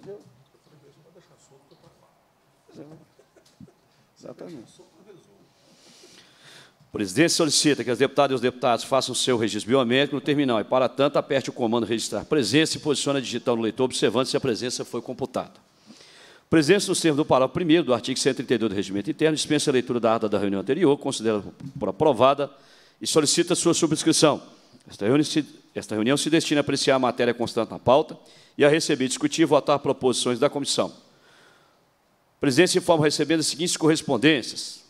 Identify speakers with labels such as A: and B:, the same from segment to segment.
A: Entendeu? Eu falei, Deus, deixar solto Exatamente. O presidente solicita que as deputadas e os deputados façam o seu registro biométrico no terminal e, para tanto, aperte o comando registrar presença e posicione a digital no leitor, observando se a presença foi computada. Presença no nos termos do parágrafo 1 do artigo 132 do Regimento Interno, dispensa a leitura da ata da reunião anterior, considera por aprovada e solicita sua subscrição. Esta reunião se, esta reunião se destina a apreciar a matéria constante na pauta e a receber, discutir e votar proposições da comissão. A se informa recebendo as seguintes correspondências.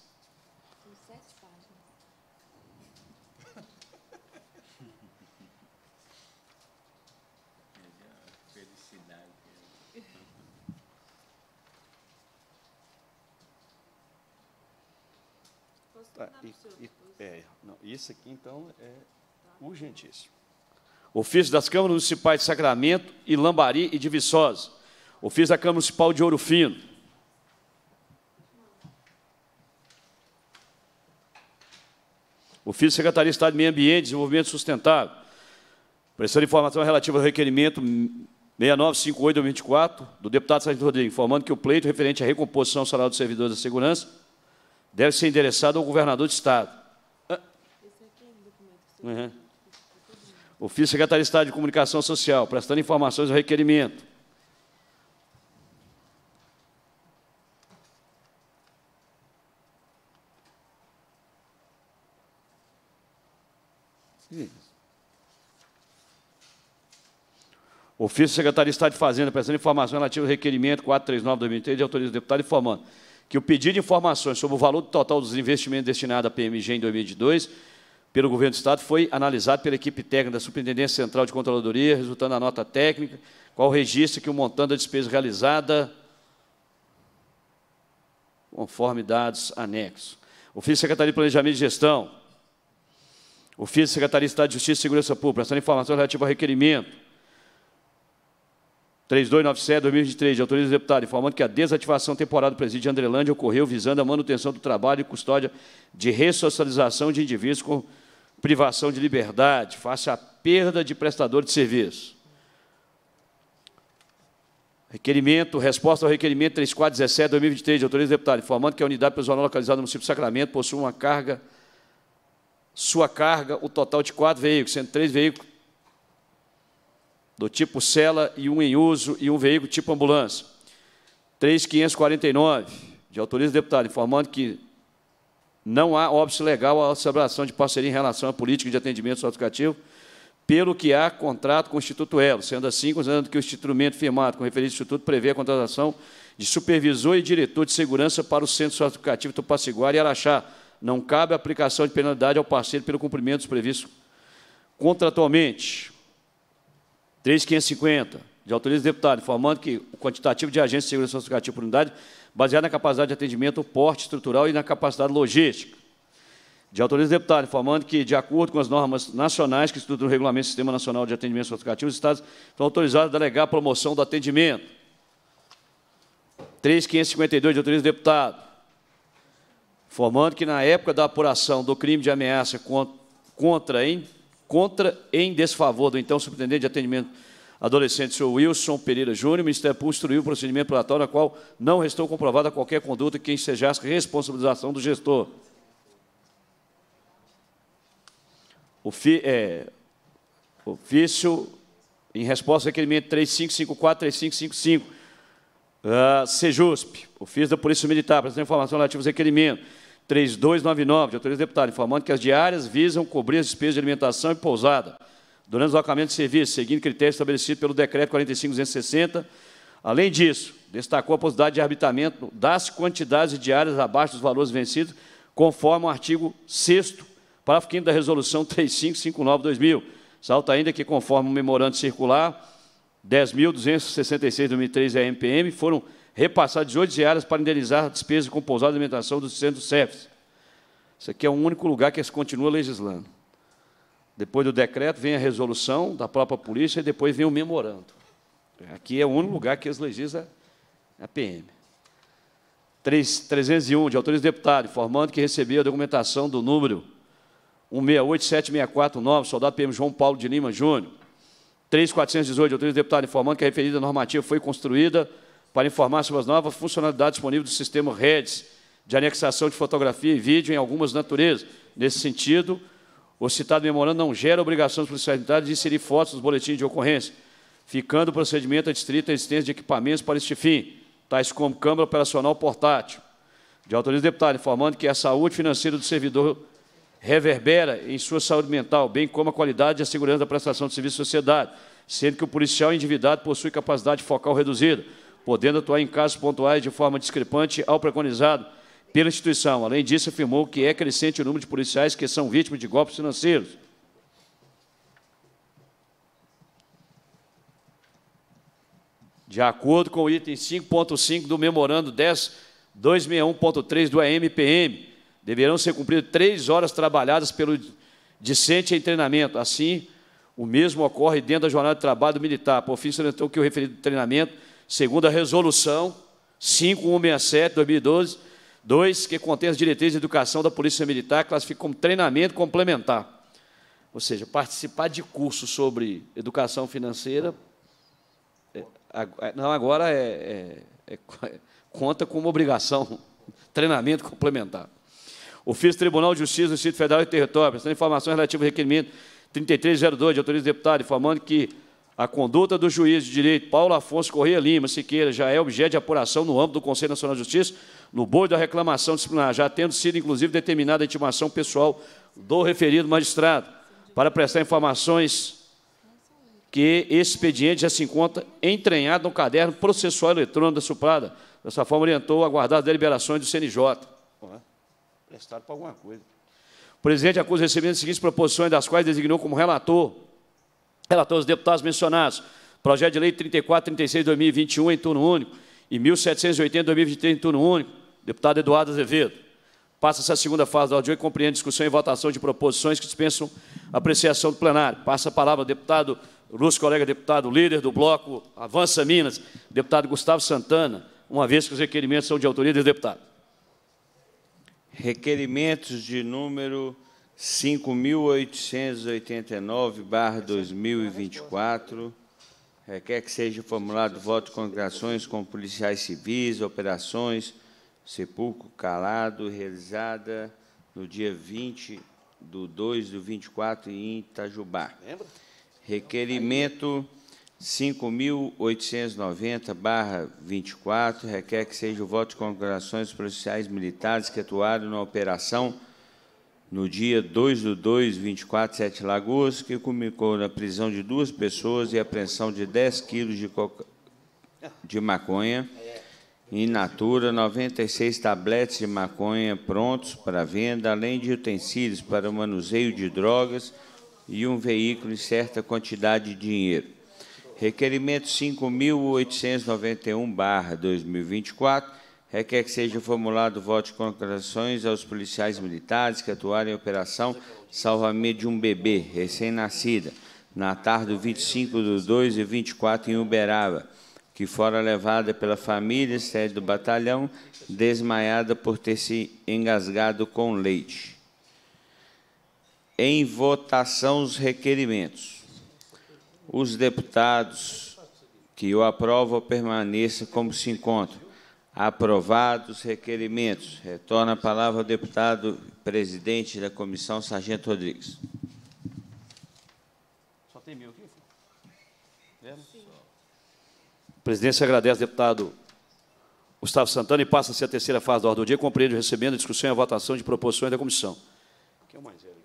A: Tá, e, e, é, não, isso aqui, então, é urgentíssimo ofício das câmaras municipais de Sacramento e Lambari e de Viçosa, ofício da Câmara Municipal de Ouro Fino. Ofício da Secretaria de Estado de Meio Ambiente e Desenvolvimento Sustentável, prestando informação relativa ao requerimento 6958-2024, do deputado Sérgio Rodrigues, informando que o pleito referente à recomposição salarial dos servidores da segurança deve ser endereçado ao governador de Estado. Esse aqui é o documento que Uhum. Ofício Secretário de Estado de Comunicação Social, prestando informações ao requerimento. Ofício Secretaria de Estado de Fazenda, prestando informações relativas ao requerimento 439-2003, autoria do deputado informando que o pedido de informações sobre o valor total dos investimentos destinados à PMG em 2022 pelo Governo do Estado foi analisado pela equipe técnica da Superintendência Central de Controladoria, resultando na nota técnica, qual registra que o montante da despesa realizada conforme dados anexos. Ofício da Secretaria de Planejamento e Gestão. Ofício da Secretaria de Estado de Justiça e Segurança Pública, prestando informação relativa ao requerimento. 3297-2023, de autoriza do deputado, informando que a desativação temporária do presídio de Andrelândia ocorreu visando a manutenção do trabalho e custódia de ressocialização de indivíduos com privação de liberdade, face à perda de prestador de serviço. Requerimento, resposta ao requerimento 3417 2023, de autoria do deputado, informando que a unidade prisional localizada no município de Sacramento possui uma carga, sua carga, o total de quatro veículos, sendo três veículos do tipo cela e um em uso e um veículo tipo ambulância. 3549, de autoria do deputado, informando que não há óbice legal à celebração de parceria em relação à política de atendimento socioeducativo, pelo que há contrato com o Instituto Elo, sendo assim, considerando que o instrumento firmado com referência ao Instituto prevê a contratação de supervisor e diretor de segurança para o Centro Socioeducativo Tupaciguara e Araxá. Não cabe aplicação de penalidade ao parceiro pelo cumprimento dos previstos contratualmente. 3.550, de autoria do deputado, informando que o quantitativo de agentes de segurança socioeducativa por unidade baseado na capacidade de atendimento, porte estrutural e na capacidade logística. De autoria do deputado, informando que, de acordo com as normas nacionais que estruturam o regulamento do Sistema Nacional de Atendimento Socioeducativo, os Estados estão autorizados a delegar a promoção do atendimento. 3.552, de autoria do deputado, informando que, na época da apuração do crime de ameaça contra em, contra em desfavor do então Superintendente de Atendimento adolescente, Sr. Wilson Pereira Júnior, o Ministério Público instruiu o procedimento relatório na qual não restou comprovada qualquer conduta que ensejasse responsabilização do gestor. O fi, é, ofício em resposta ao requerimento 3554-3555, uh, ah, Sejusp, ofício da Polícia Militar, prestando informação relativa ao requerimento 3299, de autoria do deputado, informando que as diárias visam cobrir as despesas de alimentação e pousada durante o deslocamento de serviço, seguindo critérios estabelecidos pelo Decreto 45.260. Além disso, destacou a possibilidade de arbitramento das quantidades diárias abaixo dos valores vencidos, conforme o artigo 6 parágrafo 5 da Resolução 3559-2000. Salta ainda que, conforme o memorando circular 10.266-2003 MPM, é foram repassadas 18 diárias para indenizar despesas com pousada e alimentação dos centros do CEFs. Isso aqui é o único lugar que se continua legislando. Depois do decreto vem a resolução da própria polícia e depois vem o memorando. É, aqui é o único lugar que eles legislam a PM. 3, 301, de autores deputado, informando que recebeu a documentação do número 1687649, soldado PM João Paulo de Lima Júnior. 3418, de autores deputado, informando que a referida normativa foi construída para informar sobre as novas funcionalidades disponíveis do sistema REDS, de anexação de fotografia e vídeo em algumas naturezas. Nesse sentido, o citado memorando não gera obrigações para os sanitários de inserir fotos nos boletins de ocorrência, ficando o procedimento adstrito à existência de equipamentos para este fim, tais como câmara operacional portátil. De autoria do deputado, informando que a saúde financeira do servidor reverbera em sua saúde mental, bem como a qualidade e a segurança da prestação de serviço à sociedade, sendo que o policial endividado possui capacidade focal reduzida, podendo atuar em casos pontuais de forma discrepante ao preconizado, pela instituição. Além disso, afirmou que é crescente o número de policiais que são vítimas de golpes financeiros. De acordo com o item 5.5 do memorando 10.261.3 do AMPM, deverão ser cumpridas três horas trabalhadas pelo discente em treinamento. Assim, o mesmo ocorre dentro da jornada de trabalho do militar. Por fim, salientou que o referido treinamento, segundo a resolução 5167 2012 2. Que contém as diretrizes de educação da Polícia Militar, classifica como treinamento complementar. Ou seja, participar de cursos sobre educação financeira. É, é, não, agora é, é, é conta como obrigação, treinamento complementar. Ofício Tribunal de Justiça do Distrito Federal e Território, prestando informações relativas ao requerimento 3302 de autoria do deputado, informando que a conduta do juiz de direito Paulo Afonso Correia Lima Siqueira já é objeto de apuração no âmbito do Conselho Nacional de Justiça, no boi da reclamação disciplinar, já tendo sido, inclusive, determinada a intimação pessoal do referido magistrado, para prestar informações que esse expediente já se encontra entranhado no caderno processual eletrônico da Suprada. Dessa forma, orientou a aguardar as deliberações do CNJ. Prestado para alguma coisa. O presidente acusa recebendo as seguintes proposições, das quais designou como relator Relator dos deputados mencionados, projeto de lei 3436 2021 em turno único e 1780 2023 em turno único, deputado Eduardo Azevedo. Passa-se a segunda fase da audiência e compreende discussão e votação de proposições que dispensam apreciação do plenário. Passa a palavra ao deputado Lúcio, colega deputado líder do bloco Avança Minas, deputado Gustavo Santana, uma vez que os requerimentos são de autoria do deputado.
B: Requerimentos de número 5.889-2024, requer é, que seja formulado voto de congregações com policiais civis, operações Sepulcro Calado, realizada no dia 20 do 2 do 24 em Itajubá. Requerimento 5.890-24, requer que seja o voto de congregações policiais militares que atuaram na operação no dia 2 do 2, 24, Sete Lagoas, que comunicou na prisão de duas pessoas e apreensão de 10 quilos de, coca... de maconha, em natura, 96 tabletes de maconha prontos para venda, além de utensílios para o manuseio de drogas e um veículo em certa quantidade de dinheiro. Requerimento 5.891, 2024, requer que seja formulado voto de condecorações aos policiais militares que atuaram em operação salvamento de um bebê recém-nascida na tarde do 25 de 2 e 24 em Uberaba, que fora levada pela família sede do batalhão, desmaiada por ter se engasgado com leite. Em votação os requerimentos. Os deputados que o aprovam permaneçam como se encontram Aprovados os requerimentos. Retorna a palavra ao deputado presidente da comissão, Sargento Rodrigues.
A: Só tem mil aqui? É, né? Mesmo? A presidência agradece, deputado Gustavo Santana, e passa-se a terceira fase da ordem do dia, compreendo recebendo a discussão e a votação de proposições da comissão. O que é mais? Era?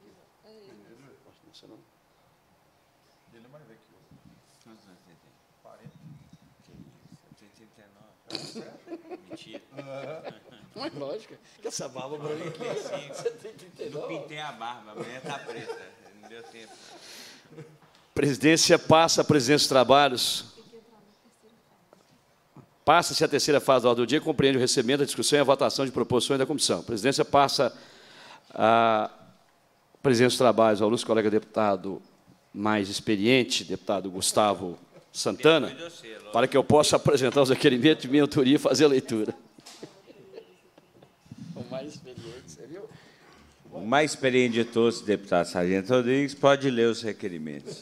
A: mentira. Uhum. Mas lógico, que essa barba branquinha. Assim, você tem que entender. Não pintei a barba, amanhã está preta. Não deu tempo. Presidência passa a presidência dos trabalhos. Passa-se a terceira fase da ordem do dia, compreende o recebimento, a discussão e a votação de proposições da comissão. A presidência passa a presidência dos trabalhos ao nosso colega deputado mais experiente, deputado Gustavo Santana, para que eu possa apresentar os requerimentos de minha autoria e fazer a leitura.
B: O mais experiente, você viu? O mais experiente de todos, deputado Sargento Rodrigues, pode ler os requerimentos.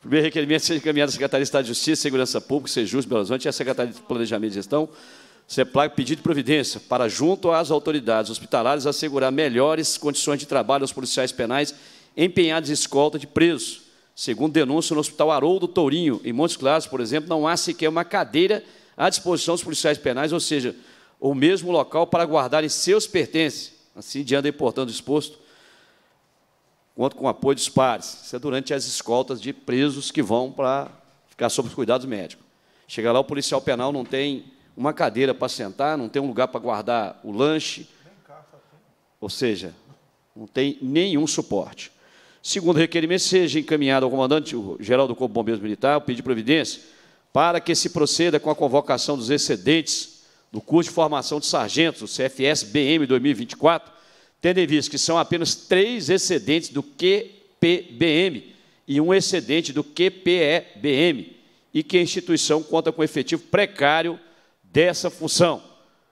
A: Primeiro requerimento seja encaminhado à Secretaria de Estado de Justiça, e Segurança Pública, Sejus, Belo Horizonte e à Secretaria de Planejamento e Gestão, CEPLAG, pedido de providência para, junto às autoridades hospitalares, assegurar melhores condições de trabalho aos policiais penais empenhados em escolta de presos Segundo denúncia no Hospital Haroldo Tourinho, em Montes Claros, por exemplo, não há sequer uma cadeira à disposição dos policiais penais, ou seja, o mesmo local para guardarem seus pertences. Assim, diante da importância exposto, quanto com o apoio dos pares. Isso é durante as escoltas de presos que vão para ficar sob os cuidados médicos. Chega lá, o policial penal não tem uma cadeira para sentar, não tem um lugar para guardar o lanche, ou seja, não tem nenhum suporte. Segundo requerimento, seja encaminhado ao comandante-geral do Corpo de Bombeiros Militar, pedir providência para que se proceda com a convocação dos excedentes do curso de formação de sargentos, o CFS-BM 2024, tendo em vista que são apenas três excedentes do QPBM e um excedente do QPEBM, e que a instituição conta com efetivo precário dessa função.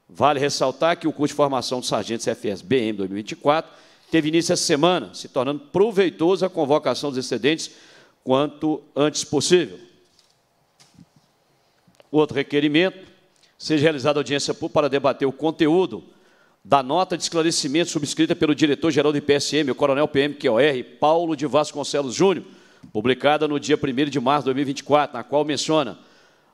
A: Vale ressaltar que o curso de formação de sargentos CFS-BM 2024 teve início essa semana, se tornando proveitosa a convocação dos excedentes quanto antes possível. Outro requerimento, seja realizada audiência pública para debater o conteúdo da nota de esclarecimento subscrita pelo diretor-geral do IPSM, o coronel PMQR Paulo de Vasconcelos Júnior, publicada no dia 1 de março de 2024, na qual menciona,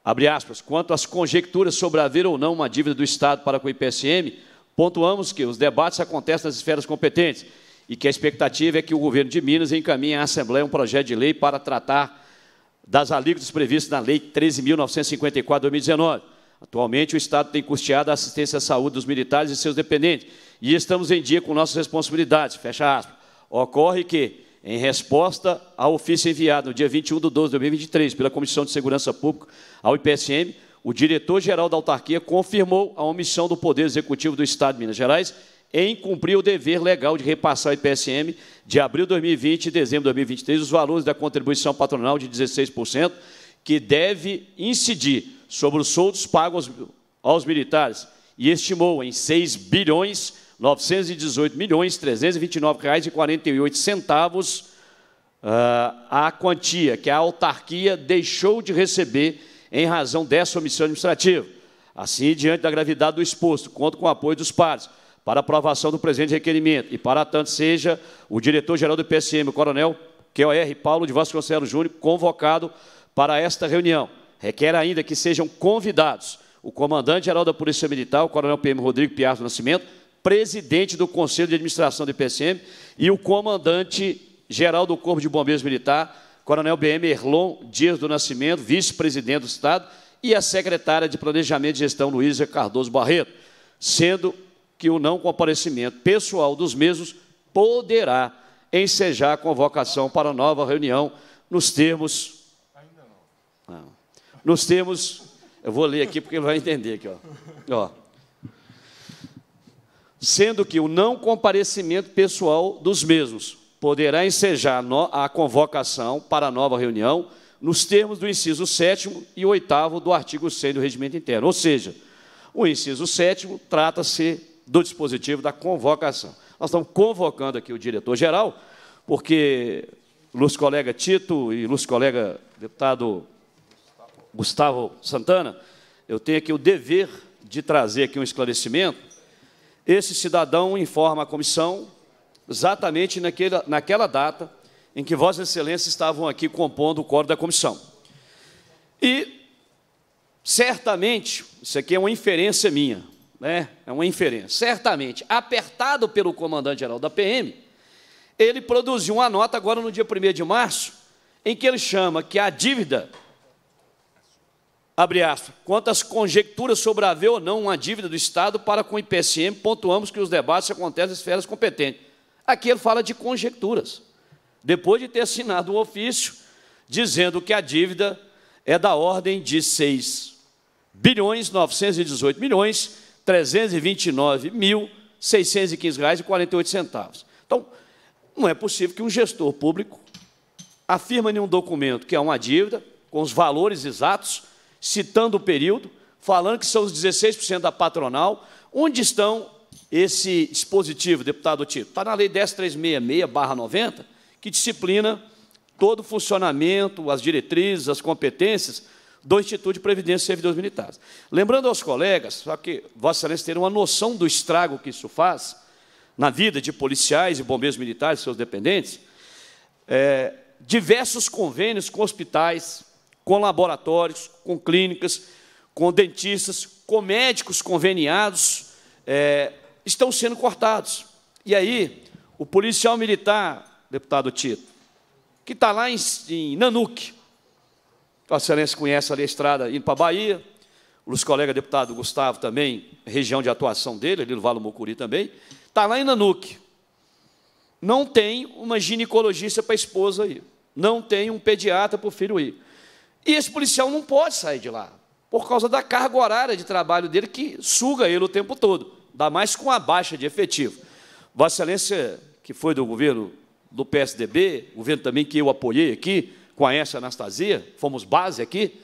A: abre aspas, quanto às conjecturas sobre haver ou não uma dívida do Estado para com o IPSM, Pontuamos que os debates acontecem nas esferas competentes e que a expectativa é que o governo de Minas encaminhe à Assembleia um projeto de lei para tratar das alíquotas previstas na Lei 13.954-2019. Atualmente, o Estado tem custeado a assistência à saúde dos militares e seus dependentes, e estamos em dia com nossas responsabilidades. Fecha aspas. Ocorre que, em resposta ao ofício enviado no dia 21 de 12 de 2023 pela Comissão de Segurança Pública ao IPSM, o diretor-geral da autarquia confirmou a omissão do Poder Executivo do Estado de Minas Gerais em cumprir o dever legal de repassar ao IPSM de abril de 2020 e dezembro de 2023 os valores da contribuição patronal de 16%, que deve incidir sobre os soldos pagos aos militares, e estimou em 6 bilhões 918 milhões 329 reais e 48 centavos uh, a quantia que a autarquia deixou de receber em razão dessa omissão administrativa. Assim, diante da gravidade do exposto, conto com o apoio dos pares para aprovação do presente requerimento e, para tanto, seja o diretor-geral do PSM, o coronel QR Paulo de Vasconcelos Júnior, convocado para esta reunião. Requer ainda que sejam convidados o comandante-geral da Polícia Militar, o coronel PM Rodrigo Piar Nascimento, presidente do Conselho de Administração do IPCM e o comandante-geral do Corpo de Bombeiros Militar, Coronel BM Erlon Dias do Nascimento, vice-presidente do Estado, e a secretária de Planejamento e Gestão, Luísa Cardoso Barreto, sendo que o não comparecimento pessoal dos mesmos poderá ensejar a convocação para nova reunião nos termos. Ainda não. não. Ah. Nos termos. Eu vou ler aqui porque ele vai entender aqui, ó. ó. Sendo que o não comparecimento pessoal dos mesmos poderá ensejar a convocação para a nova reunião nos termos do inciso 7 e 8 do artigo 6 do Regimento Interno. Ou seja, o inciso 7 trata-se do dispositivo da convocação. Nós estamos convocando aqui o diretor-geral, porque Lúcio Colega Tito e Lúcio Colega deputado Gustavo Santana, eu tenho aqui o dever de trazer aqui um esclarecimento. Esse cidadão informa a comissão exatamente naquela, naquela data em que Vossa Excelência estavam aqui compondo o coro da comissão. E, certamente, isso aqui é uma inferência minha, né? é uma inferência, certamente, apertado pelo comandante-geral da PM, ele produziu uma nota agora no dia 1 de março, em que ele chama que a dívida, abre aspas, quantas conjecturas sobre haver ou não uma dívida do Estado para com o IPSM, pontuamos que os debates acontecem nas esferas competentes Aqui ele fala de conjecturas. Depois de ter assinado um ofício dizendo que a dívida é da ordem de 6 bilhões 918 milhões 329 mil 615 reais e 48 centavos. Então, não é possível que um gestor público afirma em um documento que é uma dívida com os valores exatos, citando o período, falando que são os 16% da patronal, onde estão esse dispositivo, deputado Tito? Está na Lei 10366-90, que disciplina todo o funcionamento, as diretrizes, as competências do Instituto de Previdência e Servidores Militares. Lembrando aos colegas, só que Vossa Excelência tenha uma noção do estrago que isso faz na vida de policiais e bombeiros militares, seus dependentes, é, diversos convênios com hospitais, com laboratórios, com clínicas, com dentistas, com médicos conveniados é, estão sendo cortados. E aí, o policial militar, deputado Tito, que está lá em, em Nanuque, Vossa Excelência conhece ali a estrada indo para a Bahia, os colegas deputado Gustavo também, região de atuação dele, ali no Vale Mucuri também, está lá em Nanuque. Não tem uma ginecologista para a esposa ir, não tem um pediatra para o filho ir. E esse policial não pode sair de lá, por causa da carga horária de trabalho dele que suga ele o tempo todo ainda mais com a baixa de efetivo. Vossa Excelência, que foi do governo do PSDB, governo também que eu apoiei aqui, com a Anastasia, fomos base aqui.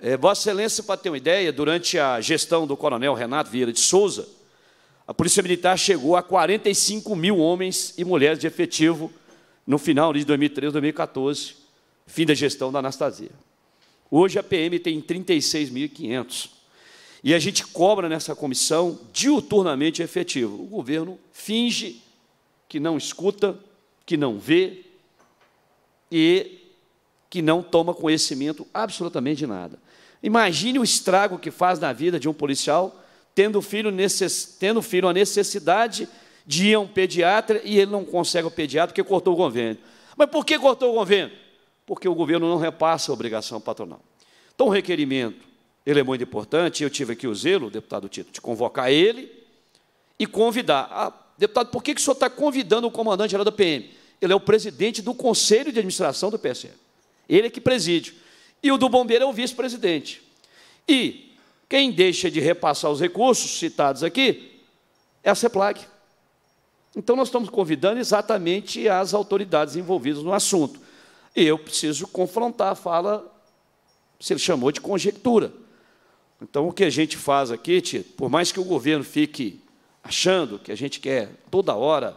A: É, Vossa Excelência, para ter uma ideia, durante a gestão do coronel Renato Vieira de Souza, a Polícia Militar chegou a 45 mil homens e mulheres de efetivo no final de 2013, 2014, fim da gestão da Anastasia. Hoje a PM tem 36.500. E a gente cobra nessa comissão diuturnamente efetivo. O governo finge que não escuta, que não vê e que não toma conhecimento absolutamente de nada. Imagine o estrago que faz na vida de um policial tendo filho, necess... tendo filho a necessidade de ir a um pediatra e ele não consegue o pediatra porque cortou o convênio. Mas por que cortou o convênio? Porque o governo não repassa a obrigação patronal. Então, o requerimento ele é muito importante, eu tive aqui o zelo, deputado Tito, de convocar ele e convidar. Ah, deputado, por que, que o senhor está convidando o comandante-geral da PM? Ele é o presidente do Conselho de Administração do PSL. Ele é que preside. E o do bombeiro é o vice-presidente. E quem deixa de repassar os recursos citados aqui é a CEPLAG. Então, nós estamos convidando exatamente as autoridades envolvidas no assunto. E eu preciso confrontar a fala, se ele chamou de conjectura. Então, o que a gente faz aqui, Tito, por mais que o governo fique achando que a gente quer toda hora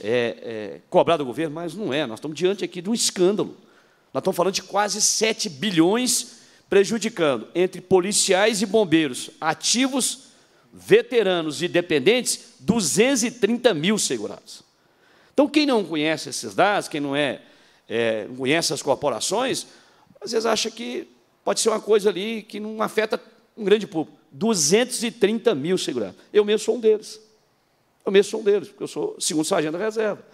A: é, é, cobrar do governo, mas não é. Nós estamos diante aqui de um escândalo. Nós estamos falando de quase 7 bilhões prejudicando entre policiais e bombeiros, ativos, veteranos e dependentes, 230 mil segurados. Então, quem não conhece esses dados, quem não é, é, conhece as corporações, às vezes acha que pode ser uma coisa ali que não afeta um grande público, 230 mil segurados. Eu mesmo sou um deles. Eu mesmo sou um deles, porque eu sou segundo sargento da reserva.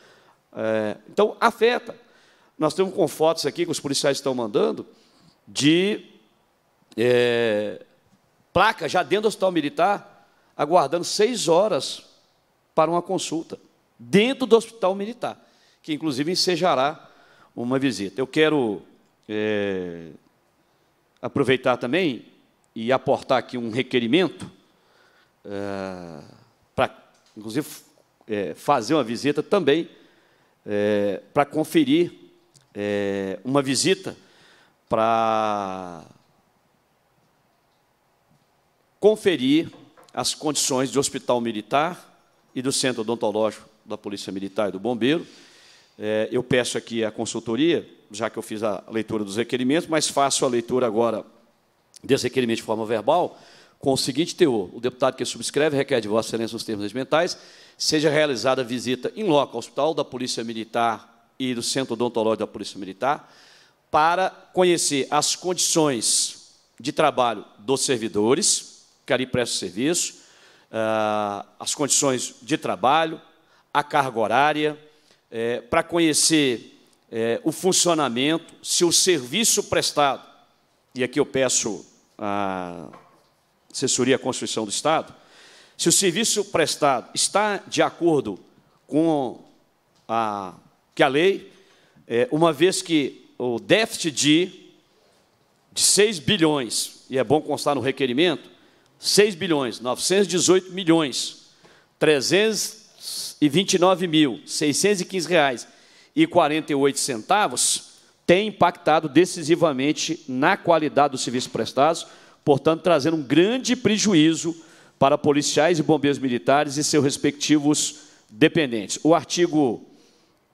A: É, então, afeta. Nós temos com fotos aqui que os policiais estão mandando de é, placa já dentro do hospital militar, aguardando seis horas para uma consulta, dentro do hospital militar, que inclusive ensejará uma visita. Eu quero é, aproveitar também e aportar aqui um requerimento, é, eh, para, inclusive, é, fazer uma visita também, é, eh, para conferir uma visita para conferir as condições do Hospital Militar e do Centro Odontológico da Polícia Militar e do Bombeiro. eu peço aqui a consultoria, já que eu fiz a leitura dos requerimentos, mas faço a leitura agora desse requerimento de forma verbal, com o seguinte teor: o deputado que subscreve requer de Vossa Excelência nos termos regimentais, seja realizada visita em loco ao Hospital da Polícia Militar e do Centro Odontológico da Polícia Militar, para conhecer as condições de trabalho dos servidores que ali prestam serviço, ah, as condições de trabalho, a carga horária, eh, para conhecer eh, o funcionamento, se o serviço prestado e aqui eu peço a assessoria à Constituição do Estado, se o serviço prestado está de acordo com a, que a lei, é, uma vez que o déficit de, de 6 bilhões, e é bom constar no requerimento, 6 bilhões, 918 milhões, 329 mil, 615 reais e 48 centavos, tem impactado decisivamente na qualidade dos serviços prestados, portanto, trazendo um grande prejuízo para policiais e bombeiros militares e seus respectivos dependentes. O artigo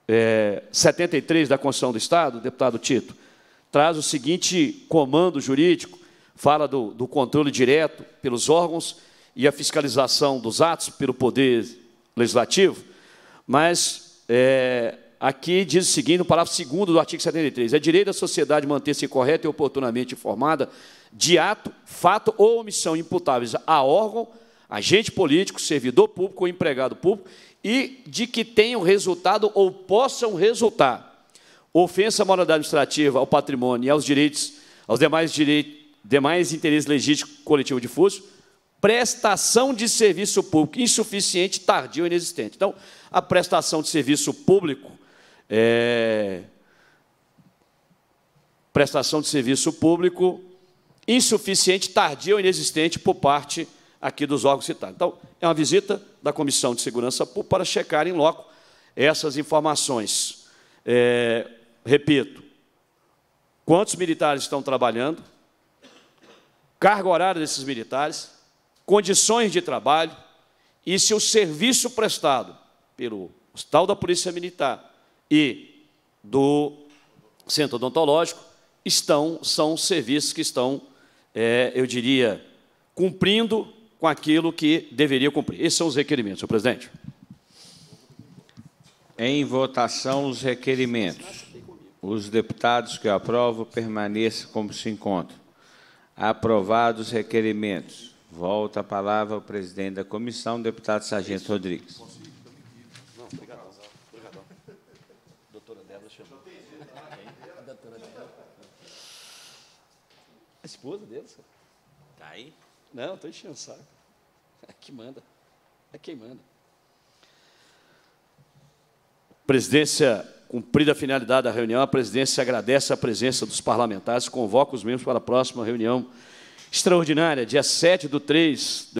A: é, eh, 73 da Constituição do Estado, deputado Tito, traz o seguinte comando jurídico, fala do, do controle direto pelos órgãos e a fiscalização dos atos pelo Poder Legislativo, mas é, Aqui diz o seguinte, no parágrafo 2 do artigo 73, é direito da sociedade manter-se correta e oportunamente informada de ato, fato ou omissão imputáveis a órgão, agente político, servidor público ou empregado público e de que tenham resultado ou possam resultar ofensa à moralidade administrativa, ao patrimônio e aos direitos, aos demais, direitos, demais interesses legítimos coletivo difuso, prestação de serviço público insuficiente, tardio ou inexistente. Então, a prestação de serviço público é, prestação de serviço público insuficiente, tardia ou inexistente por parte aqui dos órgãos citados. Então, é uma visita da Comissão de Segurança Pública para checar em loco essas informações. É, repito, quantos militares estão trabalhando, carga horária desses militares, condições de trabalho e se o serviço prestado pelo Hospital da Polícia Militar, e do centro odontológico estão, são serviços que estão, é, eu diria, cumprindo com aquilo que deveria cumprir. Esses são os requerimentos, senhor presidente. Em votação, os requerimentos. Os
B: deputados que aprovam permaneçam como se encontram. Aprovados os requerimentos. Volta a palavra ao presidente da comissão, deputado Sargento Rodrigues.
A: estou enchendo o saco. É que manda. É quem manda. Presidência, cumprida a finalidade da reunião, a presidência agradece a presença dos parlamentares e convoca os membros para a próxima reunião extraordinária, dia 7 do 3